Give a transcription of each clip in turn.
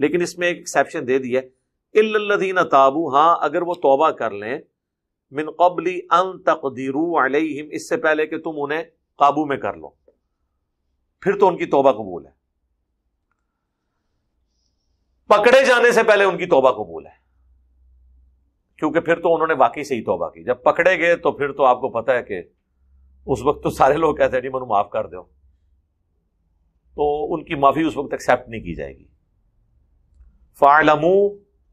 लेकिन इसमें एक एक्सेप्शन दे दिया इल्लदीन ताबू हाँ अगर वो तोबा कर लें मिन कबली अन तकदीरू अलहिम इससे पहले कि तुम उन्हें काबू में कर लो फिर तो उनकी तोबा कबूल है पकड़े जाने से पहले उनकी तोबा कबूल है क्योंकि फिर तो उन्होंने वाकई से ही तोबा की जब पकड़े गए तो फिर तो आपको पता है कि उस वक्त तो सारे लोग कहते हैं जी मनु माफ कर दो तो उनकी माफी उस वक्त एक्सेप्ट नहीं की जाएगी फ़ालमू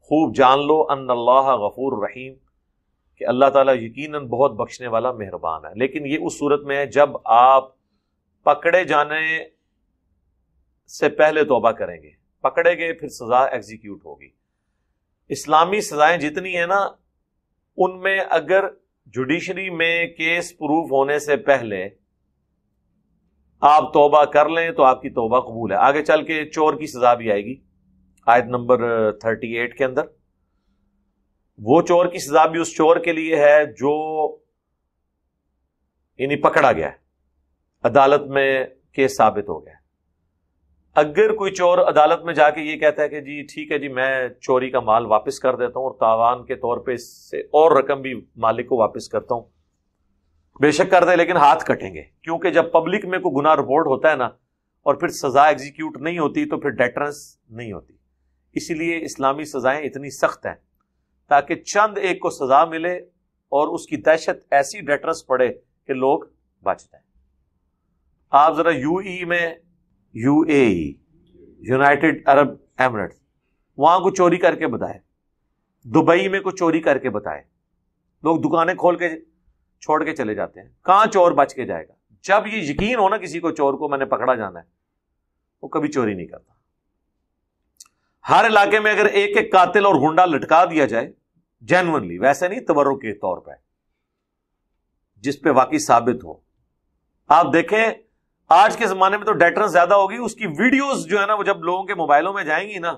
खूब जान लो अन गफूर रहीम कि अल्लाह ताला यकीनन बहुत बख्शने वाला मेहरबान है लेकिन ये उस सूरत में है जब आप पकड़े जाने से पहले तोबा करेंगे पकड़े गए फिर सज़ा एग्जीक्यूट होगी इस्लामी सज़ाएं जितनी है ना उनमें अगर जुडिशरी में केस प्रूफ होने से पहले आप तोबा कर लें तो आपकी तोबा कबूल है आगे चल के चोर की सज़ा भी आएगी आयत नंबर थर्टी एट के अंदर वो चोर की सजा भी उस चोर के लिए है जो यानी पकड़ा गया है अदालत में केस साबित हो गया अगर कोई चोर अदालत में जाके ये कहता है कि जी ठीक है जी मैं चोरी का माल वापस कर देता हूं और तावान के तौर पे इससे और रकम भी मालिक को वापस करता हूं बेशक कर दे लेकिन हाथ कटेंगे क्योंकि जब पब्लिक में कोई गुना रिपोर्ट होता है ना और फिर सजा एग्जीक्यूट नहीं होती तो फिर डेटरेंस नहीं होती इसीलिए इस्लामी सजाएं इतनी सख्त हैं ताकि चंद एक को सजा मिले और उसकी दहशत ऐसी डेटरस पड़े कि लोग बच जाए आप जरा यूई में यूएई यूनाइटेड अरब एमरेट्स वहां को चोरी करके बताए दुबई में को चोरी करके बताए लोग दुकानें खोल के छोड़ के चले जाते हैं कहाँ चोर बच के जाएगा जब ये यकीन हो ना किसी को चोर को मैंने पकड़ा जाना है वो कभी चोरी नहीं करता हर इलाके में अगर एक एक कातिल और गुंडा लटका दिया जाए जेनुअनली वैसे नहीं तबर्रुक के तौर पर जिस पे वाकई साबित हो आप देखें आज के जमाने में तो डेटर ज्यादा होगी उसकी वीडियोस जो है ना वो जब लोगों के मोबाइलों में जाएंगी ना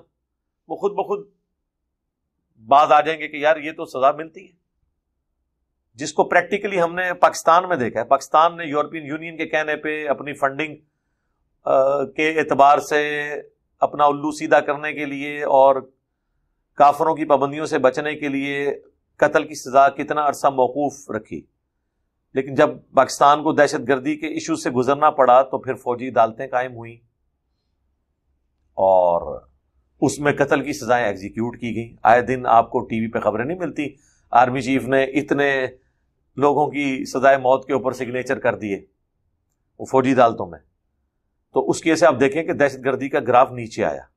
वो खुद ब खुद बाज आ जाएंगे कि यार ये तो सजा मिलती है जिसको प्रैक्टिकली हमने पाकिस्तान में देखा है पाकिस्तान ने यूरोपियन यूनियन के कहने पे अपनी फंडिंग के एतबार से अपना उल्लू सीधा करने के लिए और काफरों की पाबंदियों से बचने के लिए कत्ल की सज़ा कितना अरसा मौकूफ़ रखी लेकिन जब पाकिस्तान को दहशत गर्दी के इशू से गुजरना पड़ा तो फिर फौजी अदालतें कायम हुई और उसमें कत्ल की सज़ाएं एग्जीक्यूट की गई आए दिन आपको टी वी पर खबरें नहीं मिलती आर्मी चीफ ने इतने लोगों की सजाए मौत के ऊपर सिग्नेचर कर दिए वो फौजी अदालतों में तो उसकी वजह से आप देखें कि दहशत गर्दी का ग्राफ नीचे आया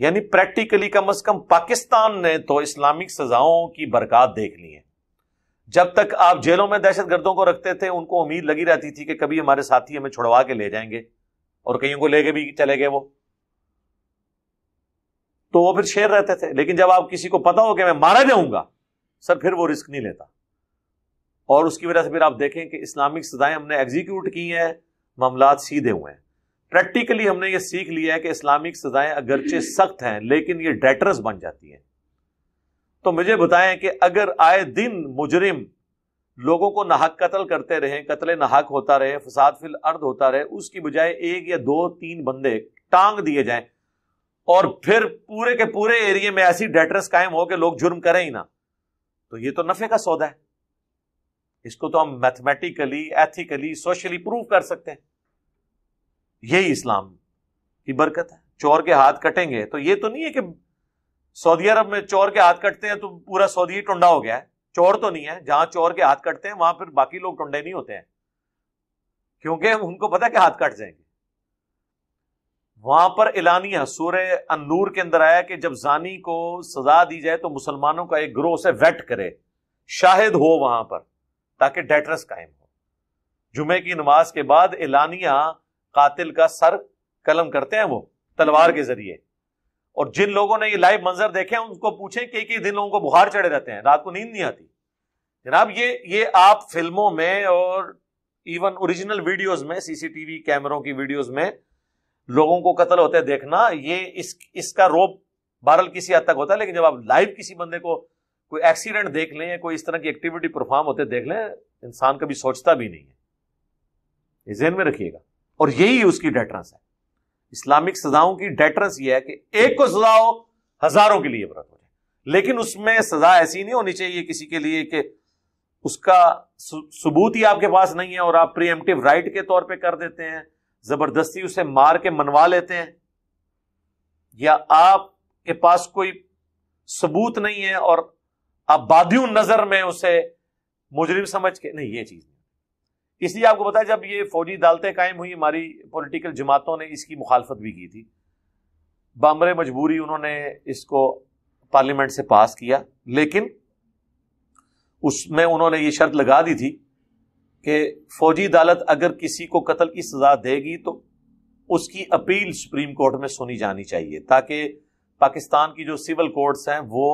यानी प्रैक्टिकली कम अज कम पाकिस्तान ने तो इस्लामिक सजाओं की बरकत देख ली है जब तक आप जेलों में दहशत गर्दों को रखते थे उनको उम्मीद लगी रहती थी कि कभी हमारे साथी हमें छुड़वा के ले जाएंगे और कहीं को लेके भी चले गए वो तो वो फिर शेर रहते थे लेकिन जब आप किसी को पता हो कि मैं मारा जाऊंगा सर फिर वो रिस्क नहीं लेता और उसकी वजह से फिर आप देखें कि इस्लामिक सजाएं हमने एग्जीक्यूट की हैं मामला सीधे हुए हैं प्रैक्टिकली हमने ये सीख लिया है कि इस्लामिक सजाएं अगरचे सख्त हैं लेकिन ये डेटरस बन जाती हैं तो मुझे बताएं कि अगर आए दिन मुजरिम लोगों को नाहक कत्ल करते रहे कत्ल नाहक होता रहे फसाद फिल अर्द होता रहे उसकी बजाय एक या दो तीन बंदे टांग दिए जाएं और फिर पूरे के पूरे एरिए में ऐसी डेटरस कायम हो कि लोग जुर्म करें ही ना तो ये तो नफे का सौदा है इसको तो हम मैथमेटिकली एथिकली सोशली प्रूव कर सकते हैं यही इस्लाम की बरकत है चोर के हाथ कटेंगे तो ये तो नहीं है कि सऊदी अरब में चोर के हाथ कटते हैं तो पूरा सऊदी टुंडा हो गया है चोर तो नहीं है जहां चोर के हाथ कटते हैं वहां पर बाकी लोग टुंडे नहीं होते हैं क्योंकि उनको पता है कि हाथ कट जाएंगे वहां पर एलानिया सूर्य अनूर के अंदर आया कि जब जानी को सजा दी जाए तो मुसलमानों का एक ग्रोह से वेट करे शाहिद हो वहां पर ताकि डेटरस कायम हो जुमे की नमाज के बाद एलानिया कातिल का सर कलम करते हैं वो तलवार के जरिए और जिन लोगों ने ये लाइव मंजर देखे हैं उनको पूछे कई कई दिन लोगों को बुखार चढ़े रहते हैं रात को नींद नहीं आती जनाब ये ये आप फिल्मों में और इवन ओरिजिनल वीडियोस में सीसीटीवी कैमरों की वीडियोस में लोगों को कत्ल होते देखना ये इस इसका रोप बहरल किसी हद तक होता है लेकिन जब आप लाइव किसी बंदे को कोई एक्सीडेंट देख लें या कोई इस तरह की एक्टिविटी परफॉर्म होते देख लें इंसान कभी सोचता भी नहीं है ये जहन में रखिएगा और यही उसकी डेटरेंस है इस्लामिक सजाओं की डेटरेंस यह है कि एक को सजा हजारों के लिए व्रत हो जाए लेकिन उसमें सजा ऐसी नहीं होनी चाहिए किसी के लिए कि उसका सबूत ही आपके पास नहीं है और आप प्रियमटिव राइट के तौर पर कर देते हैं जबरदस्ती उसे मार के मनवा लेते हैं या आपके पास कोई सबूत नहीं है और आप बाध्यु नजर में उसे मुजरिम समझ के नहीं ये चीज नहीं इसलिए आपको पता है जब ये फौजी अदालतें कायम हुई हमारी पॉलिटिकल जमातों ने इसकी मुखालफत भी की थी बामरे मजबूरी उन्होंने इसको पार्लियामेंट से पास किया लेकिन उसमें उन्होंने ये शर्त लगा दी थी कि फौजी अदालत अगर किसी को कत्ल की सजा देगी तो उसकी अपील सुप्रीम कोर्ट में सुनी जानी चाहिए ताकि पाकिस्तान की जो सिविल कोर्ट्स हैं वो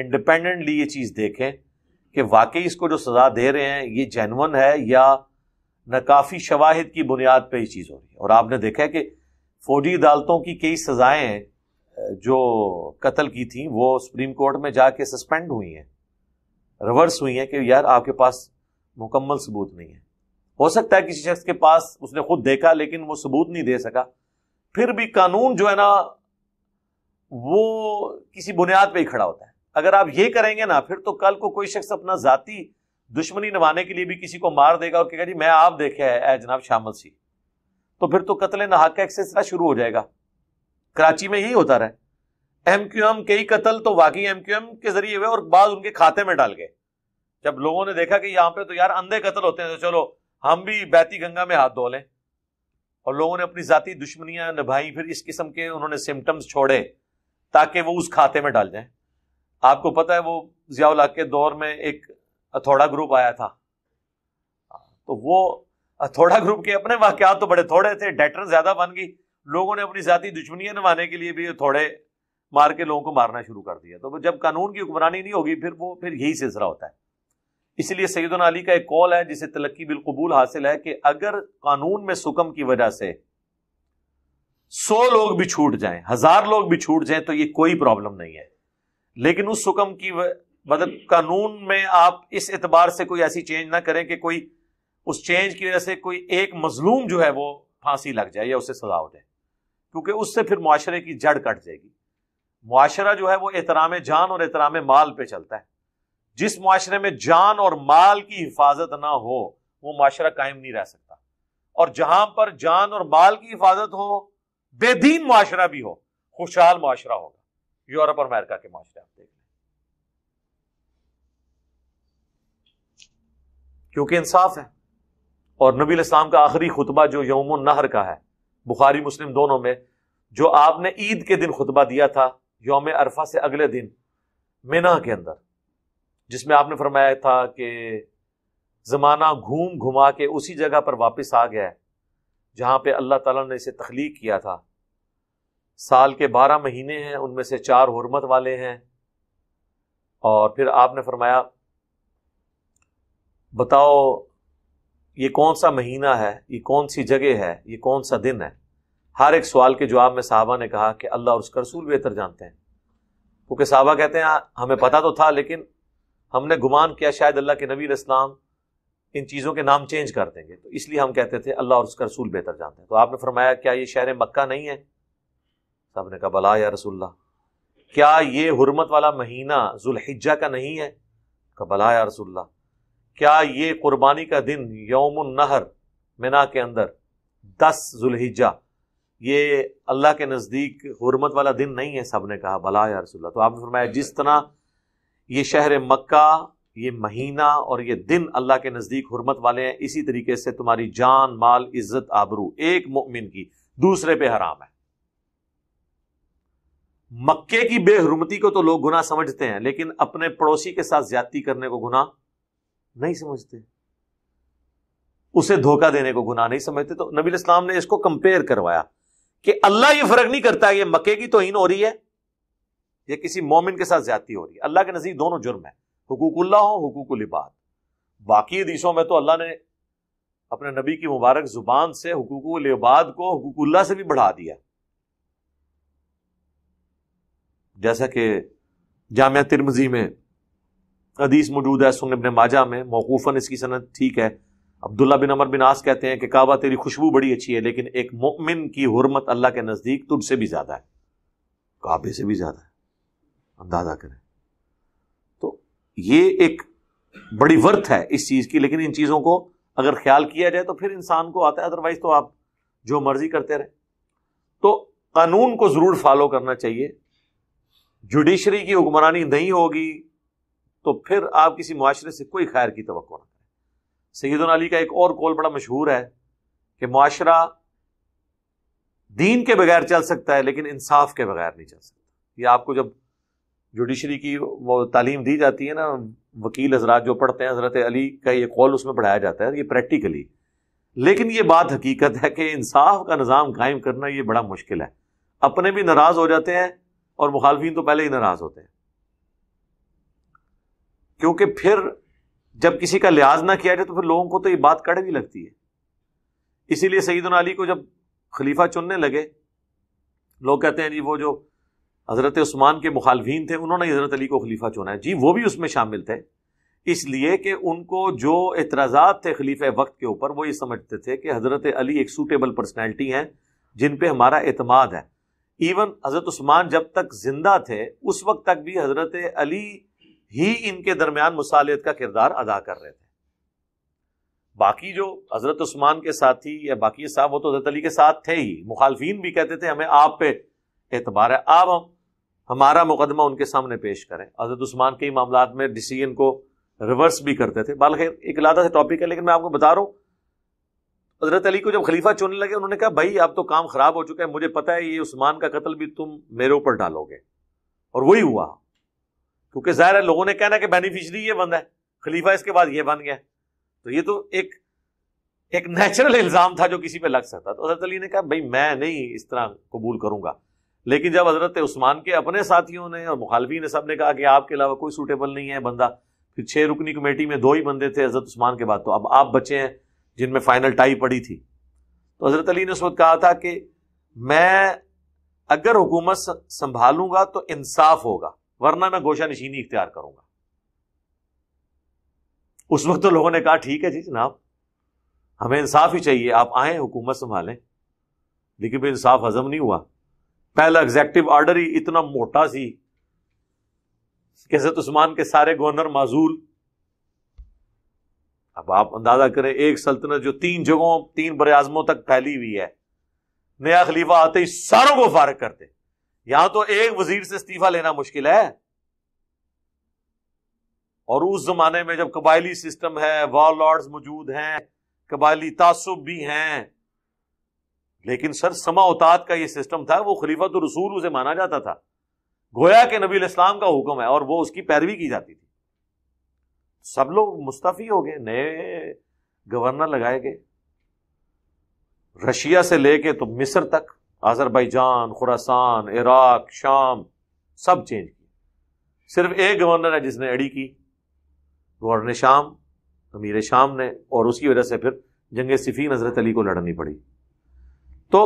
इंडिपेंडेंटली ये चीज़ देखें कि वाकई इसको जो सज़ा दे रहे हैं ये जेनवन है या न काफ़ी शवाहिद की बुनियाद पर ये चीज़ हो रही है और आपने देखा है कि फौजी अदालतों की कई सज़ाएँ जो कत्ल की थी वो सुप्रीम कोर्ट में जाके सस्पेंड हुई हैं रिवर्स हुई हैं कि यार आपके पास मुकम्मल सबूत नहीं है हो सकता है किसी शख्स के पास उसने खुद देखा लेकिन वो सबूत नहीं दे सका फिर भी कानून जो है ना वो किसी बुनियाद पर ही खड़ा होता है अगर आप ये करेंगे ना फिर तो कल को कोई शख्स अपना जाती दुश्मनी निभाने के लिए भी किसी को मार देगा और कहेगा जी मैं आप देखे है जनाब शामल सी तो फिर तो कतल नहा का एक्सेसरा शुरू हो जाएगा कराची में यही होता रहा एम क्यू एम कई कत्ल तो वाकई एम क्यू एम के जरिए हुए और बाद उनके खाते में डाल गए जब लोगों ने देखा कि यहां पर तो यार अंधे कतल होते हैं तो चलो हम भी बैती गंगा में हाथ धो लें और लोगों ने अपनी जाती दुश्मनियां निभाई फिर इस किस्म के उन्होंने सिम्टम्स छोड़े ताकि वो उस खाते में डाल जाए आपको पता है वो जियाउल के दौर में एक अथोड़ा ग्रुप आया था तो वो अथोड़ा ग्रुप के अपने वाकत तो बड़े थोड़े थे डेटर ज्यादा बन गई लोगों ने अपनी जाती दुश्मनियां निभाने के लिए भी थोड़े मार के लोगों को मारना शुरू कर दिया तो जब कानून की हुक्मरानी नहीं होगी फिर वो फिर यही सिलसिला होता है इसलिए उन अली का एक कॉल है जिसे तलक्की बिलकबूल हासिल है कि अगर कानून में सुकम की वजह से सौ लोग भी छूट जाएं हजार लोग भी छूट जाएं तो ये कोई प्रॉब्लम नहीं है लेकिन उस सुकम की मतलब कानून में आप इस एतबार से कोई ऐसी चेंज ना करें कि कोई उस चेंज की वजह से कोई एक मजलूम जो है वो फांसी लग जाए या उसे सजा हो जाए क्योंकि उससे फिर मुआरे की जड़ कट जाएगी मुआरा जो है वो एहतराम जान और एहतराम माल पर चलता है जिस मुआरे में जान और माल की हिफाजत ना हो वो माशरा कायम नहीं रह सकता और जहां पर जान और माल की हिफाजत हो बेदीन मुआरा भी हो खुशहाल माशरा होगा यूरोप और अमेरिका के माशरे आप देख क्योंकि इंसाफ है और नबी इस्लाम का आखिरी खुतबा जो यौम नहर का है बुखारी मुस्लिम दोनों में जो आपने ईद के दिन खुतबा दिया था योम अरफा से अगले दिन मीना के अंदर जिसमें आपने फरमाया था कि ज़माना घूम घुमा के उसी जगह पर वापस आ गया है जहाँ पे अल्लाह ताला ने इसे तख्लीक किया था साल के बारह महीने हैं उनमें से चार हरमत वाले हैं और फिर आपने फरमाया बताओ ये कौन सा महीना है ये कौन सी जगह है ये कौन सा दिन है हर एक सवाल के जवाब में साहबा ने कहा कि अल्लाह और उसका रसूल बेहतर जानते हैं क्योंकि साहबा कहते हैं हाँ, हमें पता तो था लेकिन हमने गुमान किया शायद अल्लाह के नबी इस्लाम इन चीज़ों के नाम चेंज कर देंगे तो इसलिए हम कहते थे अल्लाह और उसका रसूल बेहतर जानते हैं तो आपने फरमाया क्या ये शहर मक्का नहीं है साहब ने कहा बला या रसुल्ला क्या ये हरमत वाला महीना जुल्हिजा का नहीं है कहा या रसुल्ला क्या ये कुर्बानी का दिन यौम नहर मिना के अंदर दस जुल्हिजा ये अल्लाह के नज़दीक हरमत वाला दिन नहीं है सब ने कहा भला या तो आपने फरमाया जिस तरह ये शहर मक्का ये महीना और ये दिन अल्लाह के नज़दीक हरमत वाले हैं इसी तरीके से तुम्हारी जान माल इज्जत आबरू एक मुमिन की दूसरे पे हराम है मक्के की बेहरमती को तो लोग गुना समझते हैं लेकिन अपने पड़ोसी के साथ ज्यादा करने को गुना नहीं समझते उसे धोखा देने को गुनाह नहीं समझते तो नबी इस्लाम ने इसको कंपेयर करवाया कि अल्लाह ये फर्क नहीं करता ये मक्के की तो इन हो रही है या किसी मोमिन के साथ ज्यादा हो रही है अल्लाह के नजीर दोनों जुर्म है हुकूकुल्ला हो हुकूकुल इबाद बाकी हदीसों में तो अल्लाह ने अपने नबी की मुबारक जुबान से हुकूकुल इबाद को हुकूकुल्ला से भी बढ़ा दिया जैसा कि जामिया तिरमजी में हदीस मौजूद है सुन इबन माजा में मौकूफन इसकी सनत ठीक है अब्दुल्ला बिन अमर बिन आस कहते हैं कि काबा तेरी खुशबू बड़ी अच्छी है लेकिन एक मोमिन की हरमत अल्लाह के नज़दीक तुझसे भी ज़्यादा है काबे से भी ज़्यादा है अंदाज़ा करें तो ये एक बड़ी वर्थ है इस चीज़ की लेकिन इन चीज़ों को अगर ख्याल किया जाए तो फिर इंसान को आता है अदरवाइज तो आप जो मर्जी करते रहे तो कानून को ज़रूर फॉलो करना चाहिए जुडिशरी की हुक्मरानी नहीं होगी तो फिर आप किसी मुआरे से कोई खैर की तो ना करें सईदन अली का एक और कौल बड़ा मशहूर है कि मुआरा दीन के बगैर चल सकता है लेकिन इंसाफ के बगैर नहीं चल सकता यह आपको जब जुडिशरी की वो तालीम दी जाती है ना वकील हजरात जो पढ़ते हैं हजरत अली का ये कौल उसमें पढ़ाया जाता है ये प्रैक्टिकली लेकिन ये बात हकीकत है कि इंसाफ का निज़ाम कायम करना ये बड़ा मुश्किल है अपने भी नाराज़ हो जाते हैं और मुखालफी तो पहले ही नाराज़ होते हैं क्योंकि फिर जब किसी का लिहाज ना किया जाए तो फिर लोगों को तो ये बात कड़ कड़वी लगती है इसीलिए सईद उन अली को जब खलीफा चुनने लगे लोग कहते हैं जी वो जो हज़रत उस्मान के मुखालफी थे उन्होंने हज़रत अली को खलीफा चुना है जी वो भी उसमें शामिल थे इसलिए कि उनको जो एतराज़ात थे खलीफे वक्त के ऊपर वो ये समझते थे कि हज़रत अली एक सूटेबल पर्सनैलिटी है जिन पर हमारा अतमाद है इवन हज़रत उस्मान जब तक ज़िंदा थे उस वक्त तक भी हज़रत अली ही इनके दरमियान मुसालियत का किरदार अदा कर रहे थे बाकी जो हजरत उस्मान के साथ साथी या बाकी साहब वो तो हजरत अली के साथ थे ही मुखालफी भी कहते थे हमें आप पे एतबार है आप हम हमारा मुकदमा उनके सामने पेश करें हजरत उस्मान के मामला में डिसीजन को रिवर्स भी करते थे बाल खेर एक लादा से टॉपिक है लेकिन मैं आपको बता रहा हूं हजरत अली को जब खलीफा चुनने लगे उन्होंने कहा भाई आप तो काम खराब हो चुका है मुझे पता है ये उस्मान का कत्ल भी तुम मेरे ऊपर डालोगे और वही हुआ क्योंकि जाहिर है लोगों ने कहना कि बेनिफिशरी ये बंदा है खलीफा इसके बाद ये बन गया तो ये तो एक एक नेचुरल इल्ज़ाम था जो किसी पे लग सकता तो हजरत अली ने कहा भाई मैं नहीं इस तरह कबूल करूंगा लेकिन जब हजरत उस्मान के अपने साथियों ने और मुखालफी ने सब ने कहा कि आपके अलावा कोई सूटेबल नहीं है बंदा फिर छह रुकनी कमेटी में दो ही बंदे थे हजरत उस्मान के बाद तो अब आप बचे हैं जिनमें फाइनल टाई पड़ी थी तो हजरत अली ने उस वक्त कहा था कि मैं अगर हुकूमत संभालूंगा तो इंसाफ होगा वरना मैं गोशा नशीनी इख्तियार करूंगा उस वक्त तो लोगों ने कहा ठीक है जी जनाब हमें इंसाफ ही चाहिए आप आए हुकूमत संभालें लेकिन भी इंसाफ हजम नहीं हुआ पहला एग्जैक्टिव ऑर्डर ही इतना मोटा सी कैसे उस्मान के सारे गवर्नर माजूल अब आप अंदाजा करें एक सल्तनत जो तीन जगहों तीन बरआजमों तक फैली हुई है नया खलीफा आते ही सारों को फारग करते यहां तो एक वजीर से इस्तीफा लेना मुश्किल है और उस जमाने में जब कबायली सिस्टम है वॉर लॉर्ड मौजूद हैं कबायली तासुब भी हैं लेकिन सर समा उताद का यह सिस्टम था वो खलीफा तो रसूल उसे माना जाता था गोया के नबी इस्लाम का हुक्म है और वो उसकी पैरवी की जाती थी सब लोग मुस्तफ़ी हो गए नए गवर्नर लगाए गए रशिया से लेके तो मिस्र तक आज़रबाईजान खुरासान इराक शाम सब चेंज किए सिर्फ एक गवर्नर है जिसने अड़ी की गवर्नर शाम अमीर शाम ने और उसकी वजह से फिर जंग सिफी नजरत अली को लड़नी पड़ी तो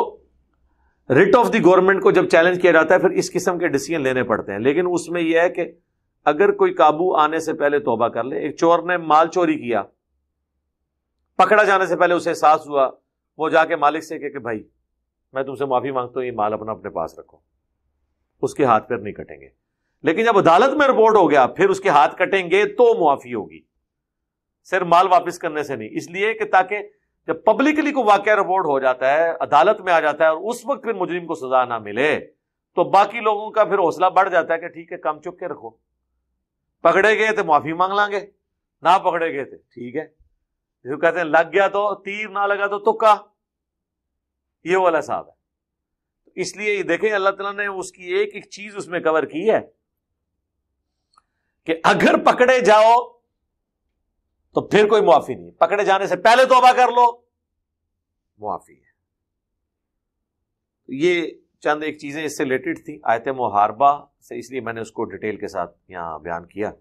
रिट ऑफ द गवर्नमेंट को जब चैलेंज किया जाता है फिर इस किस्म के डिसीजन लेने पड़ते हैं लेकिन उसमें यह है कि अगर कोई काबू आने से पहले तोबा कर ले एक चोर ने माल चोरी किया पकड़ा जाने से पहले उसे एहसास हुआ वो जाके मालिक से कह के भाई मैं तुमसे माफ़ी मांगता हूं ये माल अपना अपने पास रखो उसके हाथ पैर नहीं कटेंगे लेकिन जब अदालत में रिपोर्ट हो गया फिर उसके हाथ कटेंगे तो मुआफ़ी होगी सिर्फ माल वापस करने से नहीं इसलिए कि ताकि जब पब्लिकली को वाक्य रिपोर्ट हो जाता है अदालत में आ जाता है और उस वक्त फिर मुजरिम को सजा ना मिले तो बाकी लोगों का फिर हौसला बढ़ जाता है कि ठीक है कम चुप के रखो पकड़े गए तो माफी मांग लांगे ना पकड़े गए थे ठीक है जो कहते हैं लग गया तो तीर ना लगा तो तुक्का ये वाला साहब है तो इसलिए देखें अल्लाह तला ने उसकी एक एक चीज उसमें कवर की है कि अगर पकड़े जाओ तो फिर कोई मुआफी नहीं पकड़े जाने से पहले तोबा कर लो मुआफी है ये चंद एक चीजें इससे रिलेटेड थी आयत मुहारबा से इसलिए मैंने उसको डिटेल के साथ यहां बयान किया